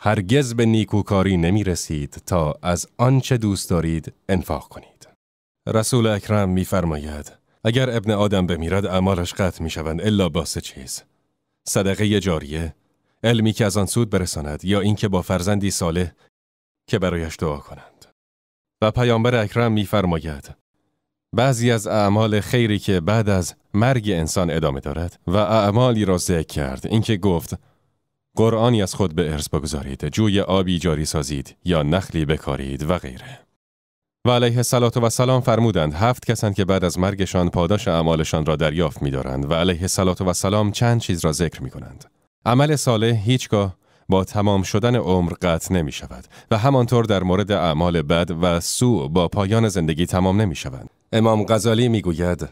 هرگز به نیکوکاری نمی رسید تا از آنچه دوست دارید انفاق کنید. رسول اکرم فرماید اگر ابن آدم بمیرد اعمالش قطع می شوند الا با سه چیز صدقه جاریه علمی که از آن سود برساند یا اینکه با فرزندی صالح که برایش دعا کنند و پیامبر اکرم فرماید بعضی از اعمال خیری که بعد از مرگ انسان ادامه دارد و اعمالی را ذکر کرد اینکه گفت قرآنی از خود به ارث بگذارید جوی آبی جاری سازید یا نخلی بکارید و غیره و علیه صلات و سلام فرمودند هفت کسند که بعد از مرگشان پاداش اعمالشان را دریافت می دارند و علیه صلات و سلام چند چیز را ذکر می کنند. عمل صالح هیچگاه با تمام شدن عمر قطع نمی شود و همانطور در مورد اعمال بد و سوء با پایان زندگی تمام نمی شود. امام غزالی می گوید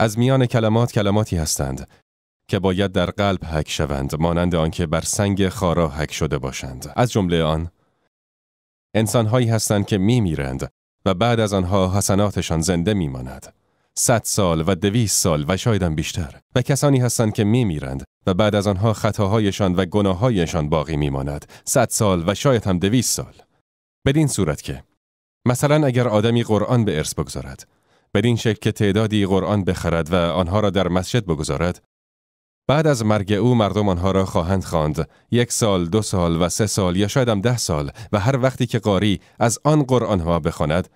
از میان کلمات کلماتی هستند که باید در قلب حک شوند مانند آنکه بر سنگ خارا حک شده باشند از جمله آن انسانهایی هستند که می میرند و بعد از آنها حسناتشان زنده ماند صد سال و دویست سال و هم بیشتر و کسانی هستند که می میرند و بعد از آنها خطاهایشان و گناههایشان باقی ماند صد سال و شاید هم دویست سال بدین صورت که مثلا اگر آدمی قرآن به ارث بگذارد بدین شکل که تعدادی قرآن بخرد و آنها را در مسجد بگذارد بعد از مرگ او مردم آنها را خواهند خواند یک سال دو سال و سه سال یا شاید هم ده سال و هر وقتی که قاری از آن قرآن ها بخواند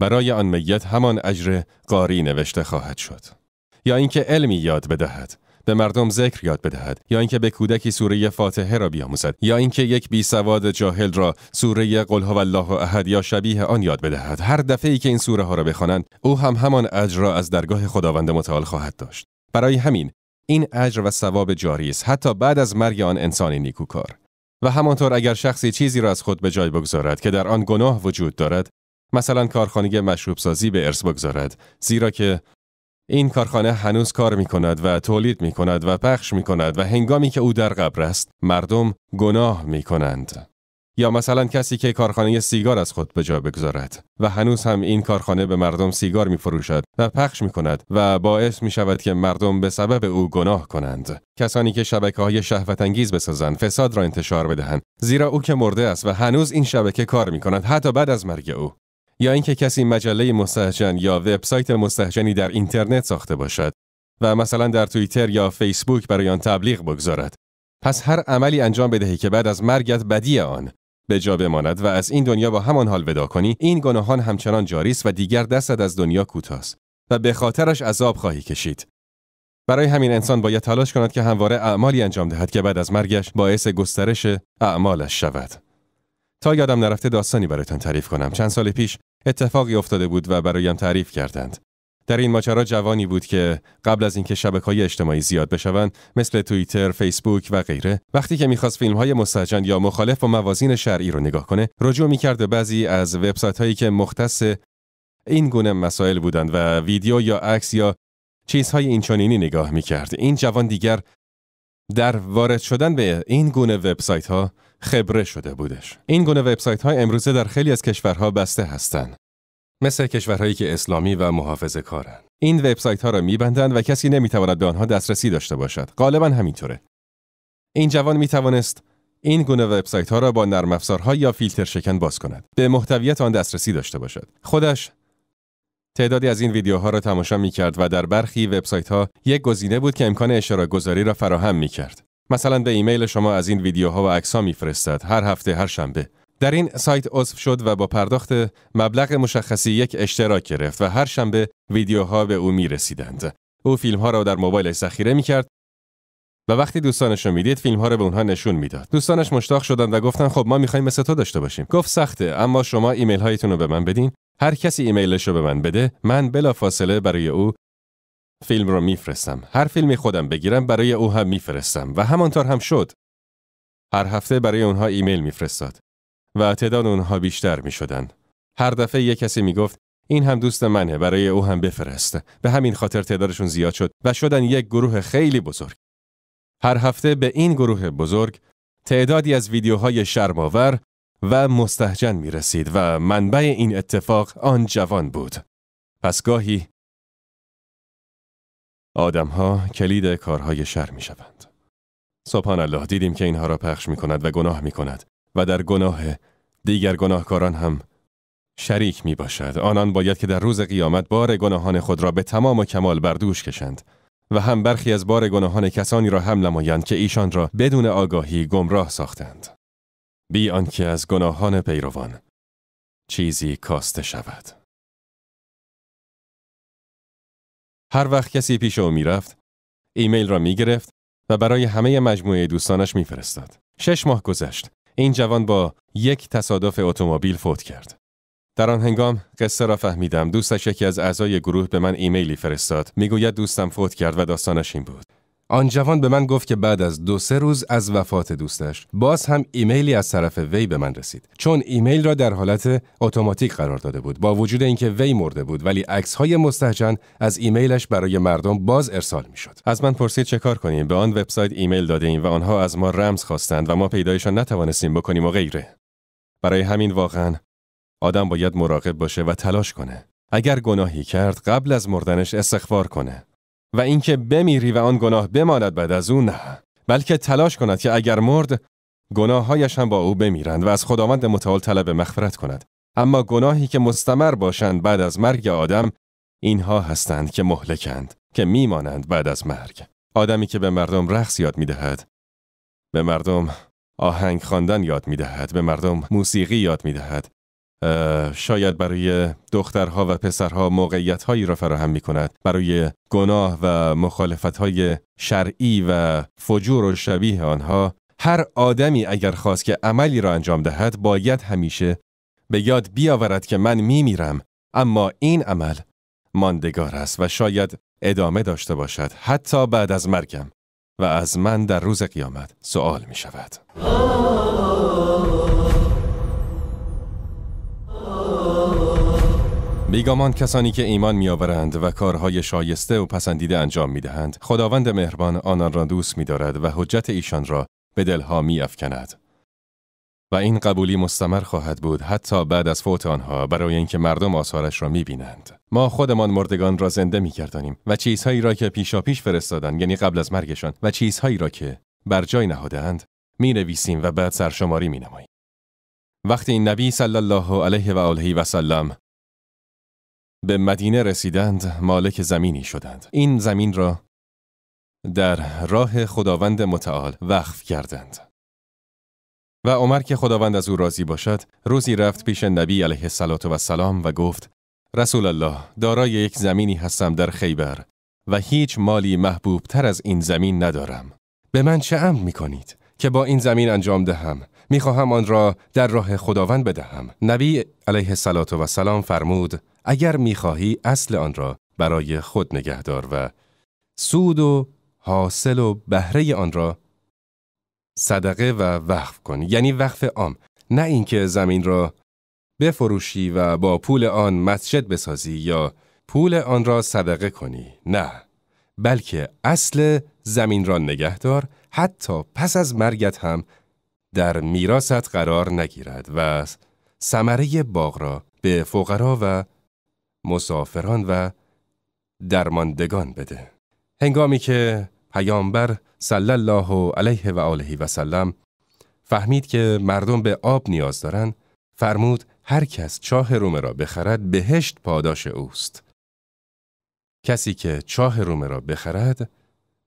برای آن میت همان اجر قاری نوشته خواهد شد یا اینکه علمی یاد بدهد به مردم ذکر یاد بدهد یا اینکه به کودکی سوره فاتحه را بیاموزد یا اینکه یک بی سواد جاهل را سوره قل هو الله احد یا شبیه آن یاد بدهد هر دفعه ای که این سوره ها را بخوانند او هم همان اجر را از درگاه خداوند متعال خواهد داشت برای همین این اجر و ثواب جاری است حتی بعد از مرگ آن انسان نیکوکار و همانطور اگر شخصی چیزی را از خود به جای بگذارد که در آن گناه وجود دارد مثلا کارخانه مشروب سازی به ارث بگذارد زیرا که این کارخانه هنوز کار می کند و تولید می کند و پخش می کند و هنگامی که او در قبر است مردم گناه می کنند. یا مثلا کسی که کارخانه سیگار از خود به جا بگذارد و هنوز هم این کارخانه به مردم سیگار می فروشد و پخش می کند و باعث می شود که مردم به سبب او گناه کنند کسانی که شبکه های شهوت انگیز بسازند فساد را انتشار بدهند زیرا او که مرده است و هنوز این شبکه کار می کند حتی بعد از مرگ او یا اینکه کسی مجله مستهجن یا وبسایت مستهجنی در اینترنت ساخته باشد و مثلا در توییتر یا فیسبوک برای آن تبلیغ بگذارد پس هر عملی انجام بدهی که بعد از مرگت بدی آن به جا بماند و از این دنیا با همان حال ودا کنی این گناهان همچنان جاری است و دیگر دستت از دنیا کوتاست و به خاطرش عذاب خواهی کشید برای همین انسان باید تلاش کند که همواره اعمالی انجام دهد که بعد از مرگش باعث گسترش اعمالش شود تا یادم نرفته داستانی برایتان تعریف کنم چند سال پیش اتفاقی افتاده بود و برایم تعریف کردند در این ماجرا جوانی بود که قبل از اینکه های اجتماعی زیاد بشوند مثل توییتر، فیسبوک و غیره، وقتی که میخواست های مستجن یا مخالف با موازین شرعی رو نگاه کنه، رجوع میکرد به بعضی از هایی که مختص این گونه مسائل بودند و ویدیو یا عکس یا چیزهای اینچنینی نگاه میکرد. این جوان دیگر در وارد شدن به این گونه وبسایت ها خبره شده بودش این گونه وبسایت امروزه در خیلی از کشورها بسته هستند مثل کشورهایی که اسلامی و محافظه کارن. این وبسایت ها را میبندند و کسی نمیتواند به آنها دسترسی داشته باشد. غالبا همینطوره. این جوان می توانست این گونه وبسایت ها را با نرم ها یا فیلتر شکن باز کند. به محتویت آن دسترسی داشته باشد. خودش تعدادی از این ویدیوها را تماشا می کرد و در برخی وبسایت ها یک گزینه بود که امکان اشاره گذاری را فراهم می کرد. مثلا به ایمیل شما از این ویدیوها و ها میفرستد هر هفته هر شنبه در این سایت عضو شد و با پرداخت مبلغ مشخصی یک اشتراک گرفت و هر شنبه ویدیوها به او می رسیدند. او فیلم ها را در موبایلش ذخیره می کرد و وقتی دوستانش رو میدید فیلم ها رو به اونها نشون میداد دوستانش مشتاق شدند و گفتن خب ما میخوایم مثل تو داشته باشیم گفت سخته اما شما ایمیل هایتون رو به من بدین هر کسی ایمیلش رو به من بده من بلا فاصله برای او فیلم رو میفرستم هر فیلمی خودم بگیرم برای او هم میفرستم و همانطور هم شد هر هفته برای اونها ایمیل میفرستاد و تعداد اونها بیشتر می شدن. هر دفعه یک کسی می گفت این هم دوست منه برای او هم بفرست. به همین خاطر تعدادشون زیاد شد و شدن یک گروه خیلی بزرگ. هر هفته به این گروه بزرگ تعدادی از ویدیوهای شرماور و مستهجن می رسید و منبع این اتفاق آن جوان بود. پس گاهی ها کلید کارهای شر می شوند. سبحان الله دیدیم که اینها را پخش می کند و گناه می کند. و در گناه دیگر گناهکاران هم شریک می باشد. آنان باید که در روز قیامت بار گناهان خود را به تمام و کمال بردوش کشند و هم برخی از بار گناهان کسانی را هم نمایند که ایشان را بدون آگاهی گمراه ساختند. بی آنکه از گناهان پیروان چیزی کاسته شود. هر وقت کسی پیش او میرفت، ایمیل را می گرفت و برای همه مجموعه دوستانش میفرستاد. شش ماه گذشت این جوان با یک تصادف اتومبیل فوت کرد. در آن هنگام قصه را فهمیدم دوستش یکی از اعضای گروه به من ایمیلی فرستاد میگوید دوستم فوت کرد و داستانش این بود آن جوان به من گفت که بعد از دو سه روز از وفات دوستش باز هم ایمیلی از طرف وی به من رسید چون ایمیل را در حالت اتوماتیک قرار داده بود با وجود اینکه وی مرده بود ولی عکس های مستحجن از ایمیلش برای مردم باز ارسال میشد از من پرسید چه کار کنیم به آن وبسایت ایمیل ایم و آنها از ما رمز خواستند و ما پیدایشان نتوانستیم بکنیم و غیره برای همین واقعا آدم باید مراقب باشه و تلاش کنه اگر گناهی کرد قبل از مردنش استغفار کنه و اینکه بمیری و آن گناه بماند بعد از او نه بلکه تلاش کند که اگر مرد گناههایش هم با او بمیرند و از خداوند متعال طلب مغفرت کند اما گناهی که مستمر باشند بعد از مرگ آدم اینها هستند که مهلکند که میمانند بعد از مرگ آدمی که به مردم رقص یاد میدهد به مردم آهنگ خواندن یاد میدهد به مردم موسیقی یاد میدهد شاید برای دخترها و پسرها موقعیت هایی را فراهم می کند برای گناه و مخالفت های شرعی و فجور و شبیه آنها هر آدمی اگر خواست که عملی را انجام دهد باید همیشه به یاد بیاورد که من می میرم اما این عمل ماندگار است و شاید ادامه داشته باشد حتی بعد از مرگم و از من در روز قیامت سوال می شود بیگامان کسانی که ایمان میآورند و کارهای شایسته و پسندیده انجام میدهند خداوند مهربان آنان را دوست میدارد و حجت ایشان را به دلها افکند. و این قبولی مستمر خواهد بود حتی بعد از فوت آنها برای اینکه مردم آثارش را میبینند ما خودمان مردگان را زنده میگردانیم و چیزهایی را که پیش فرستادند یعنی قبل از مرگشان و چیزهایی را که بر جای نهادهاند مینویسیم و بعد سرشماری می وقتی این نبی صلی الله علیه و آله و سلم به مدینه رسیدند مالک زمینی شدند این زمین را در راه خداوند متعال وقف کردند و عمر که خداوند از او راضی باشد روزی رفت پیش نبی علیه السلام و گفت رسول الله دارای یک زمینی هستم در خیبر و هیچ مالی محبوب تر از این زمین ندارم به من چه امر می کنید که با این زمین انجام دهم میخواهم آن را در راه خداوند بدهم نبی علیه السلام فرمود اگر میخواهی اصل آن را برای خود نگهدار و سود و حاصل و بهره آن را صدقه و وقف کن یعنی وقف عام نه اینکه زمین را بفروشی و با پول آن مسجد بسازی یا پول آن را صدقه کنی نه بلکه اصل زمین را نگهدار حتی پس از مرگت هم در میراست قرار نگیرد و ثمره باغ را به فقرا و مسافران و درماندگان بده. هنگامی که پیامبر صلی الله علیه و آله و سلم فهمید که مردم به آب نیاز دارند، فرمود هر کس چاه رومه را بخرد بهشت پاداش اوست. کسی که چاه رومه را بخرد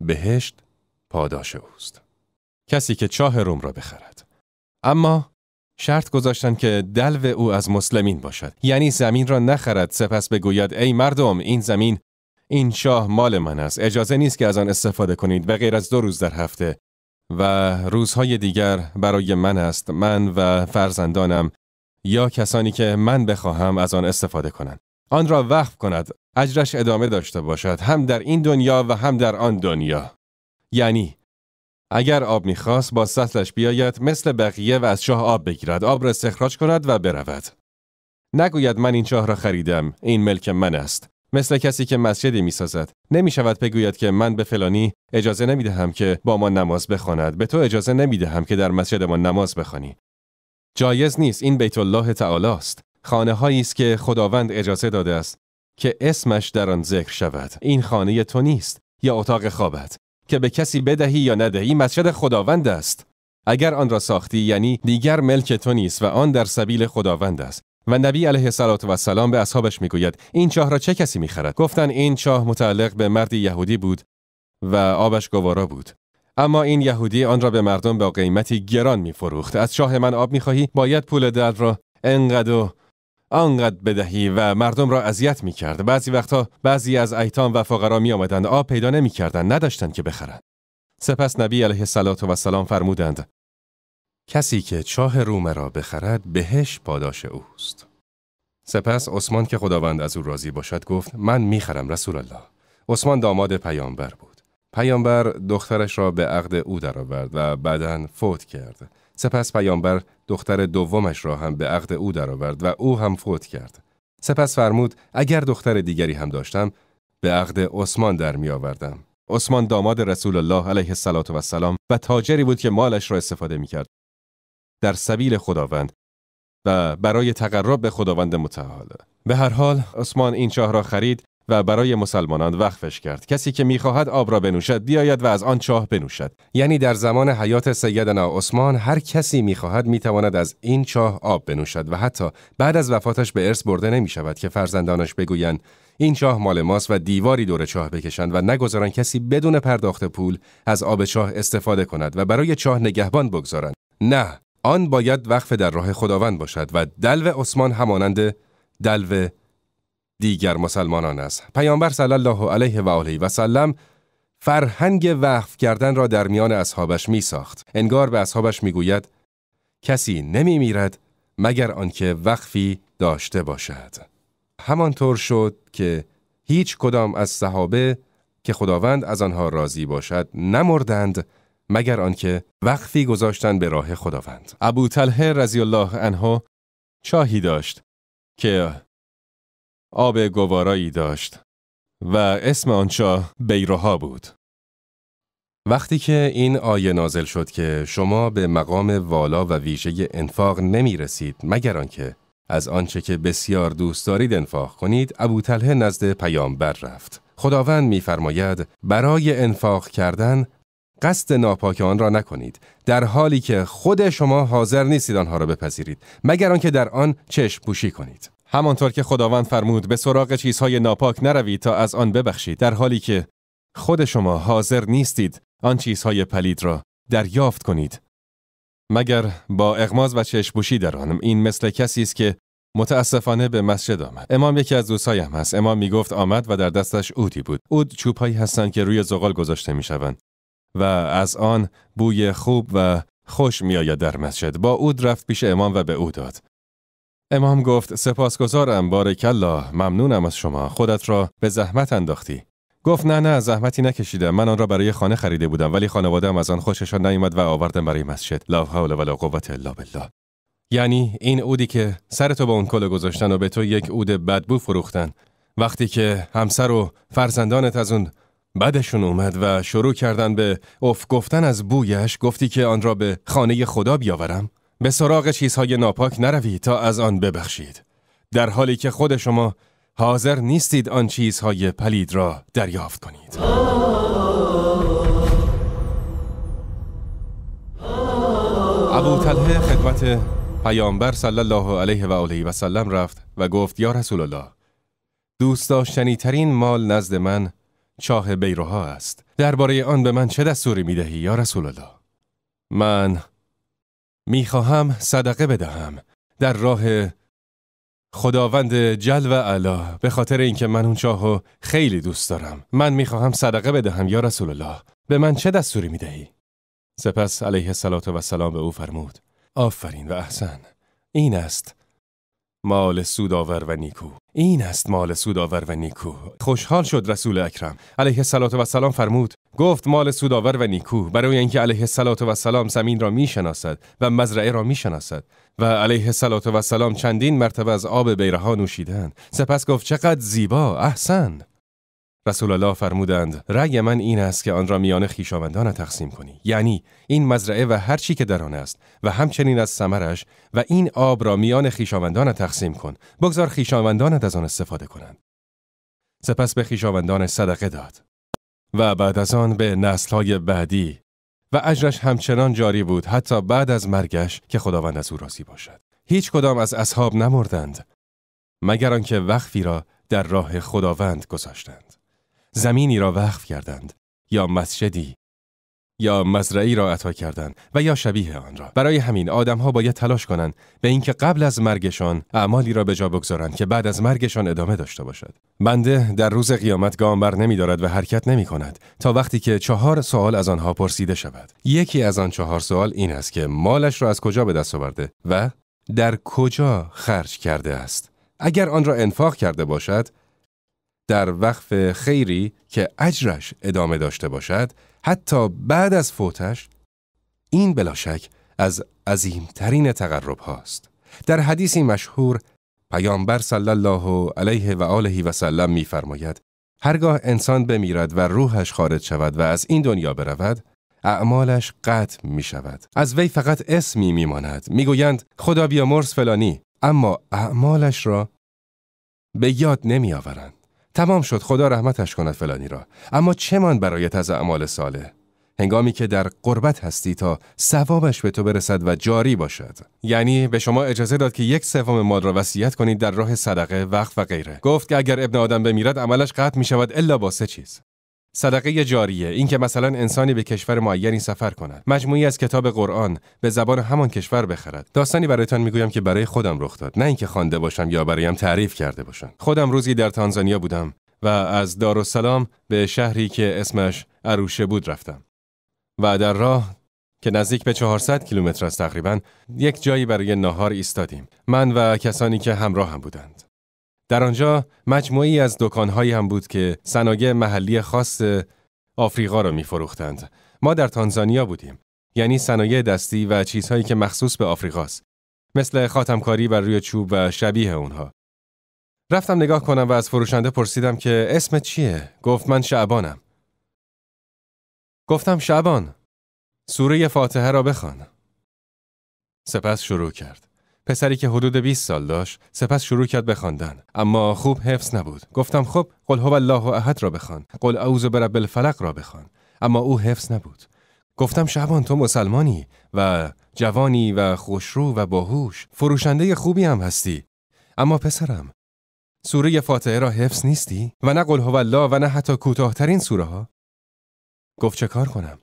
بهشت پاداش اوست. کسی که چاه روم را بخرد. اما شرط گذاشتند که دلو او از مسلمین باشد یعنی زمین را نخرد سپس بگوید ای مردم این زمین این شاه مال من است اجازه نیست که از آن استفاده کنید به غیر از دو روز در هفته و روزهای دیگر برای من است من و فرزندانم یا کسانی که من بخواهم از آن استفاده کنند آن را وقف کند اجرش ادامه داشته باشد هم در این دنیا و هم در آن دنیا یعنی اگر آب میخواست با سطلش بیاید مثل بقیه و از شاه آب بگیرد آب را استخراج کند و برود نگوید من این شاه را خریدم این ملک من است مثل کسی که مسجدی میسازد نمی بگوید که من به فلانی اجازه نمی که با ما نماز بخواند به تو اجازه نمی که در مسجد ما نماز بخوانی جایز نیست این بیت الله تعالی است خانه است که خداوند اجازه داده است که اسمش در آن ذکر شود این خانه تو نیست یا اتاق خوابت که به کسی بدهی یا ندهی مسجد خداوند است اگر آن را ساختی یعنی دیگر ملک تو نیست و آن در سبیل خداوند است و نبی علیه سلام به اصحابش میگوید این چاه را چه کسی میخرد گفتند این چاه متعلق به مردی یهودی بود و آبش گوارا بود اما این یهودی آن را به مردم با قیمتی گران میفروخت از چاه من آب میخواهی باید پول در را انقدر آنقدر بدهی و مردم را اذیت می کرد. بعضی وقتها بعضی از ایتام و فقرا می آمدند آب پیدا نمی کردند نداشتند که بخرند. سپس نبی علیه سلام فرمودند کسی که چاه رومه را بخرد بهش پاداش اوست. سپس عثمان که خداوند از او راضی باشد گفت من خرم رسول الله. عثمان داماد پیامبر بود. پیامبر دخترش را به عقد او درآورد و بعدا فوت کرد. سپس پیامبر دختر دومش را هم به عقد او درآورد و او هم فوت کرد. سپس فرمود اگر دختر دیگری هم داشتم به عقد عثمان در می آوردم. عثمان داماد رسول الله علیه السلام و تاجری بود که مالش را استفاده می کرد. در سبیل خداوند و برای تقرب به خداوند متعال. به هر حال عثمان این شاه را خرید و برای مسلمانان وقفش کرد کسی که میخواهد آب را بنوشد بیاید و از آن چاه بنوشد یعنی در زمان حیات سیدنا عثمان هر کسی میخواهد میتواند از این چاه آب بنوشد و حتی بعد از وفاتش به ارث برده نمی شود که فرزندانش بگویند این چاه مال ماست و دیواری دور چاه بکشند و نگذارند کسی بدون پرداخت پول از آب چاه استفاده کند و برای چاه نگهبان بگذارند نه آن باید وقف در راه خداوند باشد و دلو عثمان همانند دلو دیگر مسلمانان است پیامبر صلی الله علیه و آله و سلم فرهنگ وقف کردن را در میان اصحابش می ساخت انگار به اصحابش می گوید کسی نمی میرد مگر آنکه وقفی داشته باشد همانطور شد که هیچ کدام از صحابه که خداوند از آنها راضی باشد نمردند مگر آنکه وقفی گذاشتن به راه خداوند ابو طلحه رضی الله عنه چاهی داشت که آب گوارایی داشت و اسم آن شاه بیروها بود. وقتی که این آیه نازل شد که شما به مقام والا و ویژه انفاق نمی رسید مگر آنکه از آنچه که بسیار دوست دارید انفاق کنید ابو تله نزد پیامبر رفت خداوند میفرماید برای انفاق کردن قصد ناپاک آن را نکنید در حالی که خود شما حاضر نیستید آنها را بپذیرید مگر آنکه در آن چشم پوشی کنید همانطور که خداوند فرمود به سراغ چیزهای ناپاک نروید تا از آن ببخشید در حالی که خود شما حاضر نیستید آن چیزهای پلید را دریافت کنید مگر با اغماز و چشپوشی در آن این مثل کسی است که متاسفانه به مسجد آمد امام یکی از دوستایم هست امام گفت آمد و در دستش اودی بود اود چوبهایی هستند که روی زغال گذاشته می شوند و از آن بوی خوب و خوش میآید در مسجد با اود رفت پیش امام و به او داد امام گفت سپاسگزارم بارک الله ممنونم از شما خودت را به زحمت انداختی گفت نه نه زحمتی نکشیدم من آن را برای خانه خریده بودم ولی خانواده از آن خوششان نیامد و آوردم برای مسجد لا حول ولا قوت الا بالله یعنی این اودی که تو با اون کله گذاشتن و به تو یک عود بدبو فروختن وقتی که همسر و فرزندانت از اون بدشون اومد و شروع کردن به اف گفتن از بویش گفتی که آن را به خانه خدا بیاورم به سراغ چیزهای ناپاک نروید تا از آن ببخشید در حالی که خود شما حاضر نیستید آن چیزهای پلید را دریافت کنید ابو تله خدمت پیامبر صلی الله علیه و آله و سلم رفت و گفت یا رسول الله دوست داشتنی ترین مال نزد من چاه بیروها است درباره آن به من چه دستوری میدهی یا رسول الله من خواهم صدقه بدهم در راه خداوند جل و علا به خاطر اینکه من اون چاهو خیلی دوست دارم من خواهم صدقه بدهم یا رسول الله به من چه دستوری دهی؟ سپس علیه السلام و سلام به او فرمود آفرین و احسن این است مال سوداور و نیکو این است مال سودآور و نیکو خوشحال شد رسول اکرم علیه السلام و سلام فرمود گفت مال سوداور و نیکو برای اینکه علیه السلام و سلام زمین را میشناسد و مزرعه را میشناسد و علیه السلام و سلام چندین مرتبه از آب بیرها نوشیدند سپس گفت چقدر زیبا احسن رسول الله فرمودند رأی من این است که آن را میان خیشاوندان تقسیم کنی یعنی این مزرعه و هر چی که در آن است و همچنین از ثمرش و این آب را میان خیشاوندان تقسیم کن بگذار خیشاوندانت از آن استفاده کنند سپس به خیشاوندان صدقه داد و بعد از آن به نسلهای بعدی و اجرش همچنان جاری بود حتی بعد از مرگش که خداوند از او راضی باشد هیچ کدام از اصحاب نمردند مگر آنکه وقفی را در راه خداوند گذاشتند زمینی را وقف کردند یا مسجدی یا مزرعی را عطا کردند و یا شبیه آن را برای همین آدمها باید تلاش کنند به اینکه قبل از مرگشان اعمالی را به جا بگذارند که بعد از مرگشان ادامه داشته باشد بنده در روز قیامت گام بر نمی دارد و حرکت نمی کند تا وقتی که چهار سوال از آنها پرسیده شود یکی از آن چهار سوال این است که مالش را از کجا به دست آورده و در کجا خرج کرده است اگر آن را انفاق کرده باشد در وقف خیری که اجرش ادامه داشته باشد حتی بعد از فوتش این بلاشک از عظیمترین تقرب هاست در حدیثی مشهور پیامبر صلی الله علیه و آله و سلم میفرماید هرگاه انسان بمیرد و روحش خارج شود و از این دنیا برود اعمالش قطع می شود از وی فقط اسمی می ماند میگویند خدا بیامرز فلانی اما اعمالش را به یاد نمی آورند تمام شد خدا رحمتش کند فلانی را اما چه من برایت از اعمال ساله؟ هنگامی که در قربت هستی تا ثوابش به تو برسد و جاری باشد یعنی به شما اجازه داد که یک سوم مال را وصیت کنید در راه صدقه وقف و غیره گفت که اگر ابن آدم بمیرد عملش قطع می شود الا با سه چیز صدقه جاریه این که مثلا انسانی به کشور معینی سفر کند مجموعی از کتاب قرآن به زبان همان کشور بخرد داستانی برایتان میگویم که برای خودم رخ داد نه اینکه خوانده باشم یا برایم تعریف کرده باشم. خودم روزی در تانزانیا بودم و از دارالسلام به شهری که اسمش عروشه بود رفتم و در راه که نزدیک به 400 کیلومتر است تقریبا یک جایی برای ناهار ایستادیم من و کسانی که همراه هم بودند در آنجا مجموعی از دکانهایی هم بود که صنایع محلی خاص آفریقا را میفروختند. ما در تانزانیا بودیم. یعنی صنایع دستی و چیزهایی که مخصوص به آفریقاست. مثل خاتمکاری بر روی چوب و شبیه اونها. رفتم نگاه کنم و از فروشنده پرسیدم که اسم چیه؟ گفت من شعبانم. گفتم شعبان. سوره فاتحه را بخوان. سپس شروع کرد. پسری که حدود 20 سال داشت سپس شروع کرد خواندن، اما خوب حفظ نبود گفتم خب قل هو الله احد را بخوان قل اعوذ برب الفلق را بخوان اما او حفظ نبود گفتم شبان تو مسلمانی و جوانی و خوشرو و باهوش فروشنده خوبی هم هستی اما پسرم سوره فاتحه را حفظ نیستی و نه قل هو الله و نه حتی کوتاهترین سوره ها گفت چه کار کنم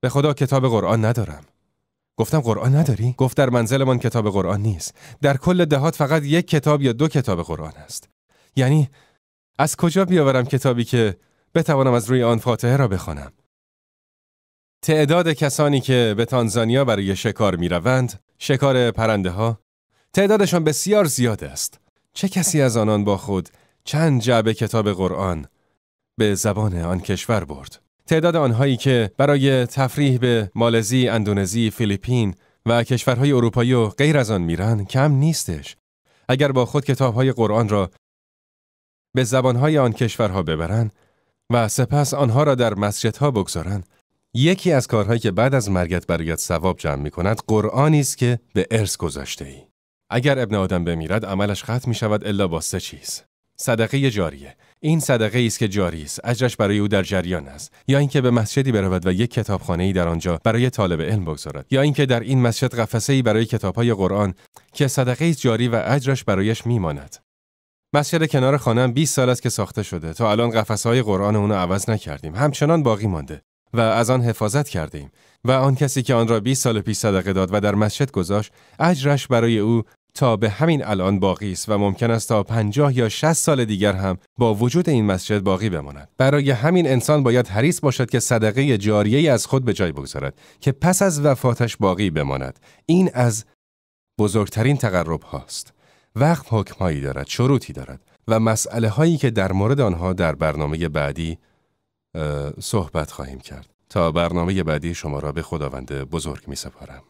به خدا کتاب قرآن ندارم گفتم قرآن نداری؟ گفت در منزلمان کتاب قرآن نیست. در کل دهات فقط یک کتاب یا دو کتاب قرآن است. یعنی از کجا بیاورم کتابی که بتوانم از روی آن فاتحه را بخوانم؟ تعداد کسانی که به تانزانیا برای شکار می روند، شکار پرنده ها، تعدادشان بسیار زیاد است. چه کسی از آنان با خود چند جعبه کتاب قرآن به زبان آن کشور برد؟ تعداد آنهایی که برای تفریح به مالزی، اندونزی، فیلیپین و کشورهای اروپایی و غیر از آن میرن کم نیستش. اگر با خود کتابهای قرآن را به زبانهای آن کشورها ببرند و سپس آنها را در مسجدها بگذارند یکی از کارهایی که بعد از مرگت برایت ثواب جمع می کند قرآنی است که به ارث گذاشته ای. اگر ابن آدم بمیرد عملش ختم می شود الا با سه چیز. صدقه جاریه این صدقه است که جاری است اجرش برای او در جریان است یا اینکه به مسجدی برود و یک کتابخانه در آنجا برای طالب علم بگذارد یا اینکه در این مسجد قفسه ای برای کتابهای قرآن که صدقه جاری و اجرش برایش میماند مسجد کنار خانم 20 سال است که ساخته شده تا الان قفسه های قرآن اونو عوض نکردیم همچنان باقی مانده و از آن حفاظت کردیم و آن کسی که آن را 20 سال پیش صدقه داد و در مسجد گذاشت اجرش برای او تا به همین الان باقی است و ممکن است تا 50 یا 60 سال دیگر هم با وجود این مسجد باقی بماند برای همین انسان باید حریص باشد که صدقه جاریه از خود به جای بگذارد که پس از وفاتش باقی بماند این از بزرگترین تقرب هاست وقت حکم دارد شروطی دارد و مسئله هایی که در مورد آنها در برنامه بعدی صحبت خواهیم کرد تا برنامه بعدی شما را به خداوند بزرگ می سپارم